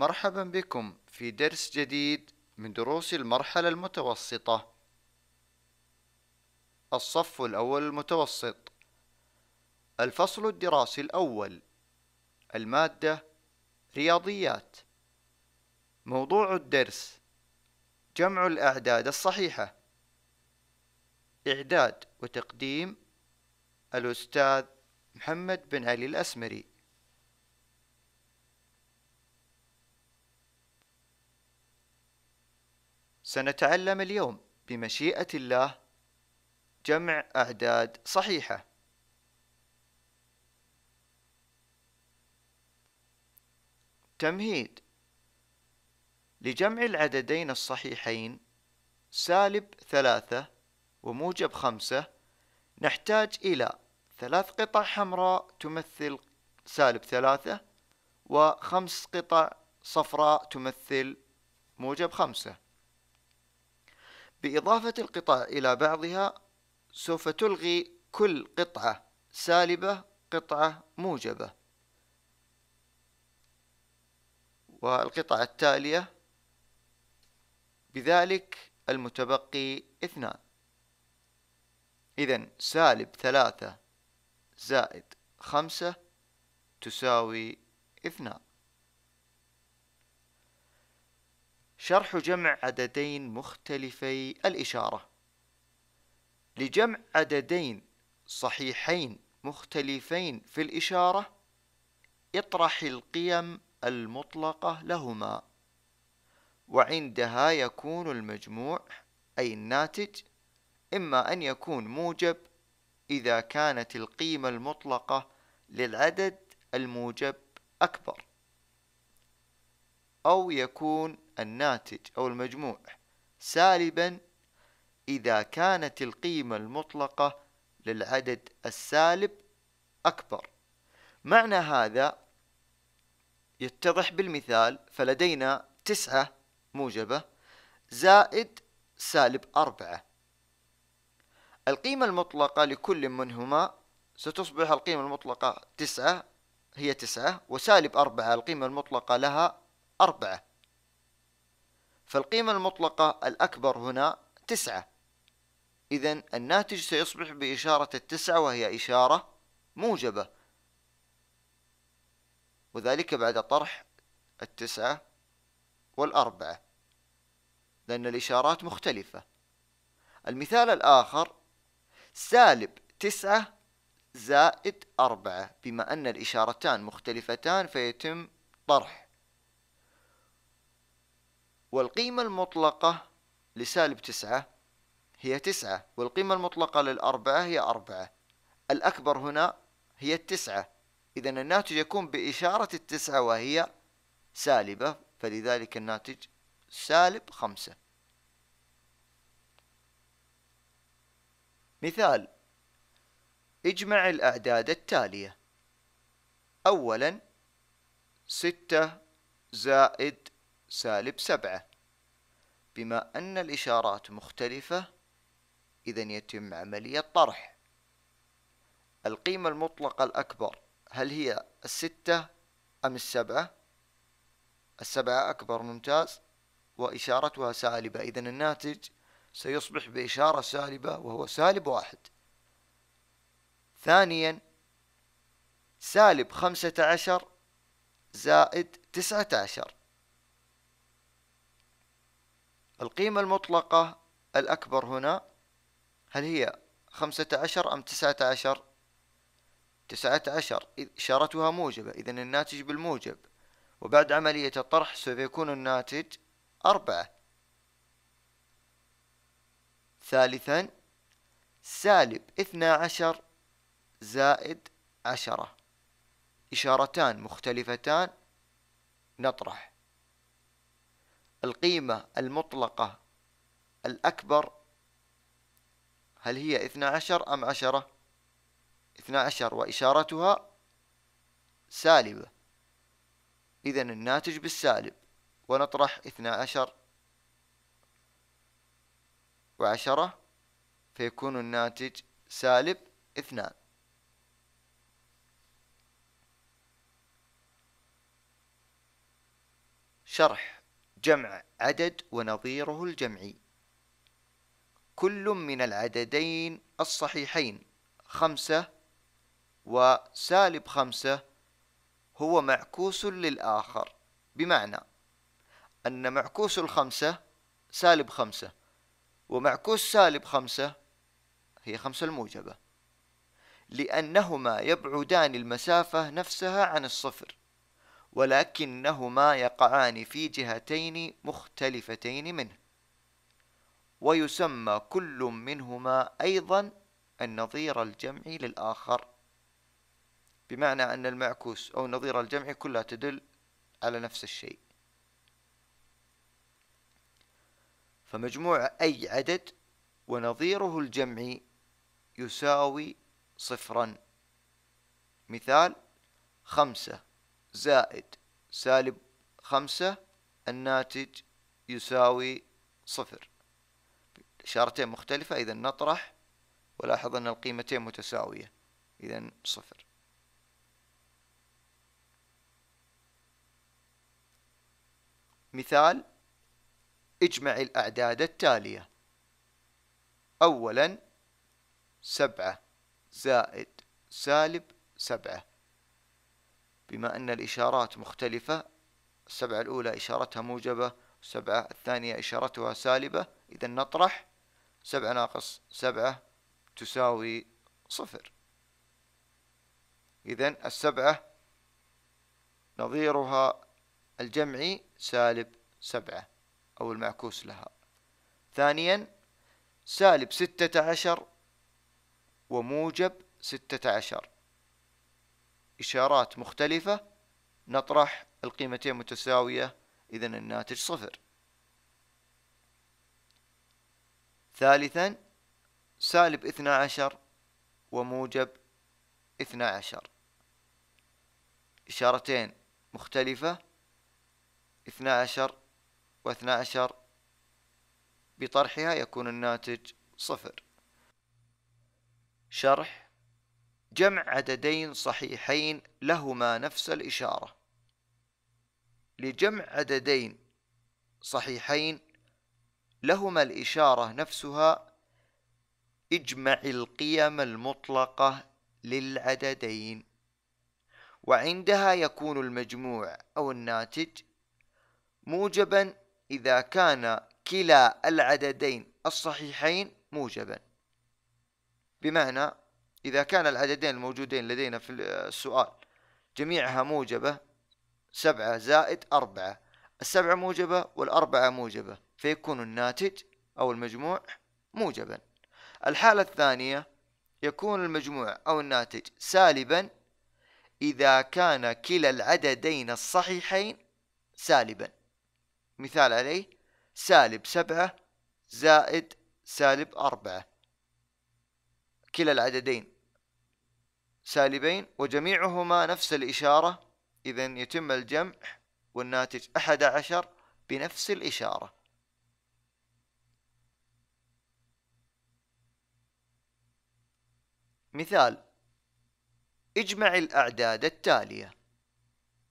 مرحبا بكم في درس جديد من دروس المرحلة المتوسطة الصف الأول المتوسط الفصل الدراسي الأول المادة رياضيات موضوع الدرس جمع الأعداد الصحيحة إعداد وتقديم الأستاذ محمد بن علي الأسمري سنتعلم اليوم بمشيئة الله جمع أعداد صحيحة تمهيد لجمع العددين الصحيحين سالب ثلاثة وموجب خمسة نحتاج إلى ثلاث قطع حمراء تمثل سالب ثلاثة وخمس قطع صفراء تمثل موجب خمسة بإضافة القطع إلى بعضها سوف تلغي كل قطعة سالبة قطعة موجبة والقطعة التالية بذلك المتبقي اثنان إذا سالب ثلاثة زائد خمسة تساوي اثنان شرح جمع عددين مختلفي الإشارة لجمع عددين صحيحين مختلفين في الإشارة اطرح القيم المطلقة لهما وعندها يكون المجموع أي الناتج إما أن يكون موجب إذا كانت القيمة المطلقة للعدد الموجب أكبر أو يكون الناتج أو المجموع سالبا إذا كانت القيمة المطلقة للعدد السالب أكبر معنى هذا يتضح بالمثال فلدينا تسعة موجبة زائد سالب أربعة القيمة المطلقة لكل منهما ستصبح القيمة المطلقة تسعة هي تسعة وسالب أربعة القيمة المطلقة لها أربعة فالقيمة المطلقة الأكبر هنا تسعة إذا الناتج سيصبح بإشارة التسعة وهي إشارة موجبة وذلك بعد طرح التسعة والأربعة لأن الإشارات مختلفة المثال الآخر سالب تسعة زائد أربعة بما أن الإشارتان مختلفتان فيتم طرح والقيمة المطلقة لسالب تسعة هي تسعة والقيمة المطلقة للأربعة هي أربعة الأكبر هنا هي التسعة إذا الناتج يكون بإشارة التسعة وهي سالبة فلذلك الناتج سالب خمسة مثال اجمع الأعداد التالية أولا ستة زائد سالب سبعة بما أن الإشارات مختلفة إذا يتم عملية طرح القيمة المطلقة الأكبر هل هي الستة أم السبعة السبعة أكبر ممتاز وإشارتها سالبة إذا الناتج سيصبح بإشارة سالبة وهو سالب واحد ثانيا سالب خمسة عشر زائد تسعة عشر القيمة المطلقة الأكبر هنا هل هي خمسة عشر أم تسعة عشر تسعة عشر إشارتها موجبة إذا الناتج بالموجب وبعد عملية الطرح سوف يكون الناتج أربعة ثالثا سالب اثنا عشر زائد عشرة إشارتان مختلفتان نطرح القيمة المطلقة الأكبر هل هي اثنا عشر أم عشرة اثنا عشر وإشارتها سالبة إذا الناتج بالسالب ونطرح اثنا عشر وعشرة فيكون الناتج سالب اثنان شرح جمع عدد ونظيره الجمعي كل من العددين الصحيحين خمسة وسالب خمسة هو معكوس للآخر بمعنى أن معكوس الخمسة سالب خمسة ومعكوس سالب خمسة هي خمسة الموجبة لأنهما يبعدان المسافة نفسها عن الصفر ولكنهما يقعان في جهتين مختلفتين منه ويسمى كل منهما أيضا النظير الجمعي للآخر بمعنى أن المعكوس أو نظير الجمعي كلها تدل على نفس الشيء فمجموع أي عدد ونظيره الجمعي يساوي صفرا مثال خمسة زائد سالب خمسة الناتج يساوي صفر إشارتين مختلفة إذا نطرح ولاحظ أن القيمتين متساوية إذا صفر مثال اجمع الأعداد التالية أولا سبعة زائد سالب سبعة بما أن الإشارات مختلفة السبعة الأولى إشارتها موجبة السبعة الثانية إشارتها سالبة إذا نطرح سبعة ناقص سبعة تساوي صفر إذا السبعة نظيرها الجمعي سالب سبعة أو المعكوس لها ثانيا سالب ستة عشر وموجب ستة عشر إشارات مختلفة نطرح القيمتين متساوية إذا الناتج صفر ثالثا سالب اثنى عشر وموجب اثنى عشر إشارتين مختلفة اثنى عشر واثنا عشر بطرحها يكون الناتج صفر شرح جمع عددين صحيحين لهما نفس الإشارة لجمع عددين صحيحين لهما الإشارة نفسها اجمع القيم المطلقة للعددين وعندها يكون المجموع أو الناتج موجبا إذا كان كلا العددين الصحيحين موجبا بمعنى إذا كان العددين الموجودين لدينا في السؤال جميعها موجبة سبعة زائد أربعة السبعة موجبة والأربعة موجبة فيكون الناتج أو المجموع موجبا الحالة الثانية يكون المجموع أو الناتج سالبا إذا كان كلا العددين الصحيحين سالبا مثال عليه سالب سبعة زائد سالب أربعة كلا العددين سالبين وجميعهما نفس الإشارة إذا يتم الجمع والناتج أحد عشر بنفس الإشارة مثال اجمع الأعداد التالية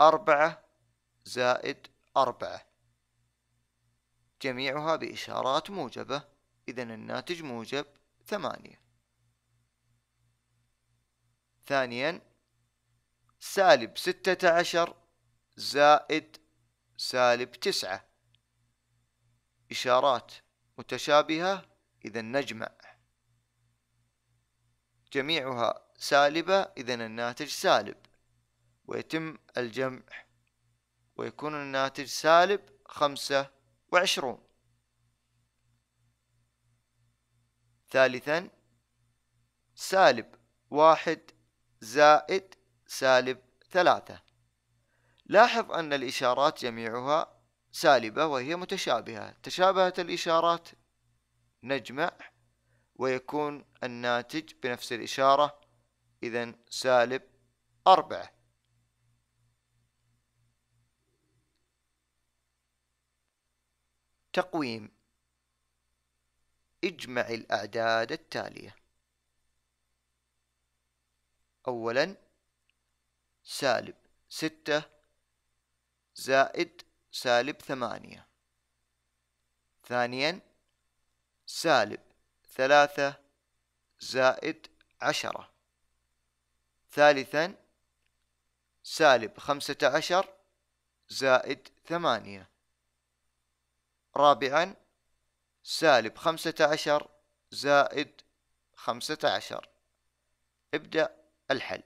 أربعة زائد أربعة جميعها بإشارات موجبة إذا الناتج موجب ثمانية ثانيا سالب ستة عشر زائد سالب تسعة إشارات متشابهة إذا نجمع جميعها سالبة إذا الناتج سالب ويتم الجمع ويكون الناتج سالب خمسة وعشرون ثالثا سالب واحد زائد سالب ثلاثة لاحظ أن الإشارات جميعها سالبة وهي متشابهة تشابهت الإشارات نجمع ويكون الناتج بنفس الإشارة إذا سالب أربعة تقويم اجمع الأعداد التالية أولا سالب ستة زائد سالب ثمانية ثانيا سالب ثلاثة زائد عشرة ثالثا سالب خمسة عشر زائد ثمانية رابعا سالب خمسة عشر زائد خمسة عشر ابدأ الحل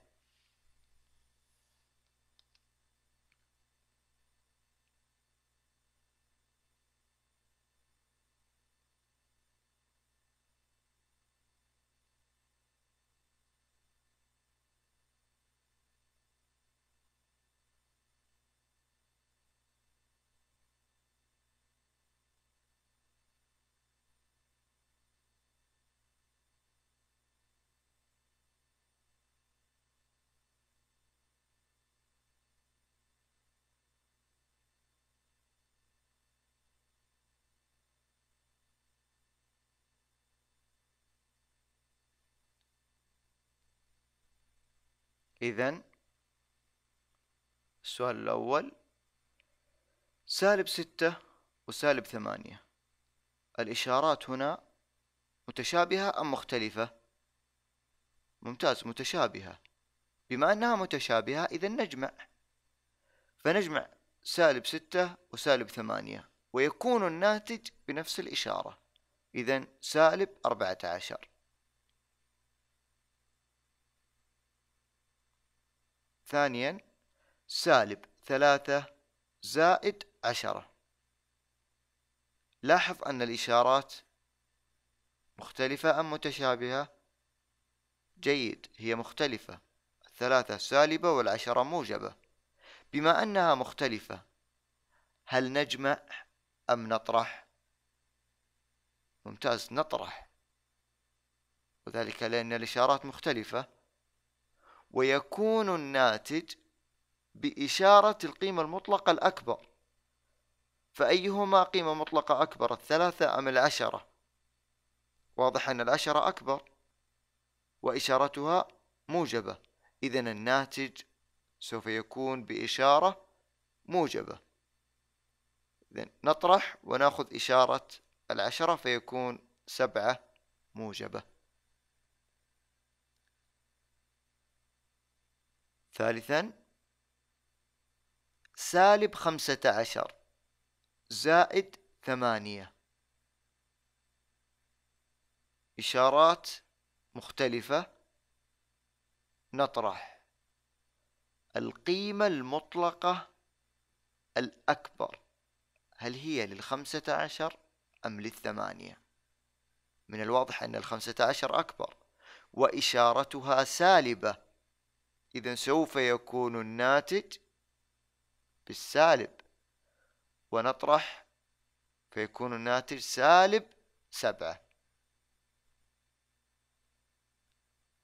إذا السؤال الأول سالب ستة وسالب ثمانية الإشارات هنا متشابهة أم مختلفة؟ ممتاز متشابهة بما أنها متشابهة إذا نجمع فنجمع سالب ستة وسالب ثمانية ويكون الناتج بنفس الإشارة إذا سالب أربعة عشر ثانيا سالب ثلاثة زائد عشرة لاحظ أن الإشارات مختلفة أم متشابهة جيد هي مختلفة الثلاثة سالبة والعشرة موجبة بما أنها مختلفة هل نجمع أم نطرح ممتاز نطرح وذلك لأن الإشارات مختلفة ويكون الناتج بإشارة القيمة المطلقة الأكبر فأيهما قيمة مطلقة أكبر الثلاثة أم العشرة واضح أن العشرة أكبر وإشارتها موجبة إذا الناتج سوف يكون بإشارة موجبة اذن نطرح ونأخذ إشارة العشرة فيكون سبعة موجبة ثالثا سالب خمسة عشر زائد ثمانية إشارات مختلفة نطرح القيمة المطلقة الأكبر هل هي للخمسة عشر أم للثمانية من الواضح أن الخمسة عشر أكبر وإشارتها سالبة إذا سوف يكون الناتج بالسالب ونطرح فيكون الناتج سالب سبعة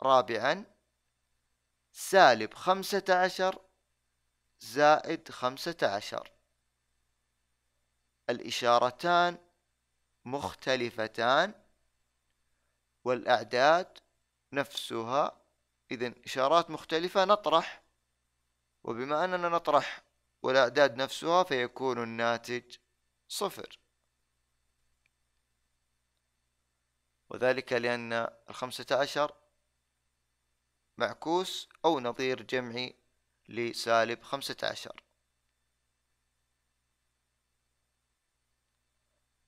رابعا سالب خمسة عشر زائد خمسة عشر الإشارتان مختلفتان والأعداد نفسها إذا إشارات مختلفة نطرح وبما أننا نطرح والأعداد نفسها فيكون الناتج صفر وذلك لأن الخمسة عشر معكوس أو نظير جمعي لسالب خمسة عشر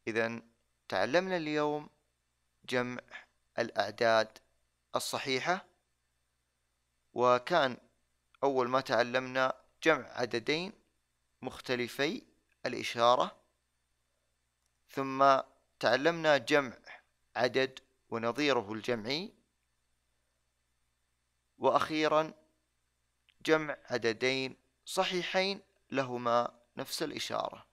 إذا تعلمنا اليوم جمع الأعداد الصحيحة وكان أول ما تعلمنا جمع عددين مختلفي الإشارة ثم تعلمنا جمع عدد ونظيره الجمعي وأخيرا جمع عددين صحيحين لهما نفس الإشارة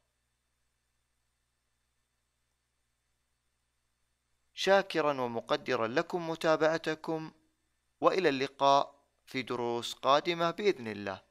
شاكرا ومقدرا لكم متابعتكم والى اللقاء في دروس قادمة بإذن الله